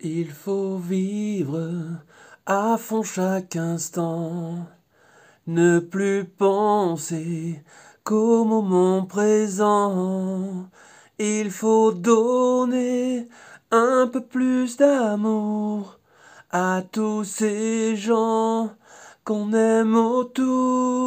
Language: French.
Il faut vivre à fond chaque instant, ne plus penser qu'au moment présent. Il faut donner un peu plus d'amour à tous ces gens qu'on aime autour.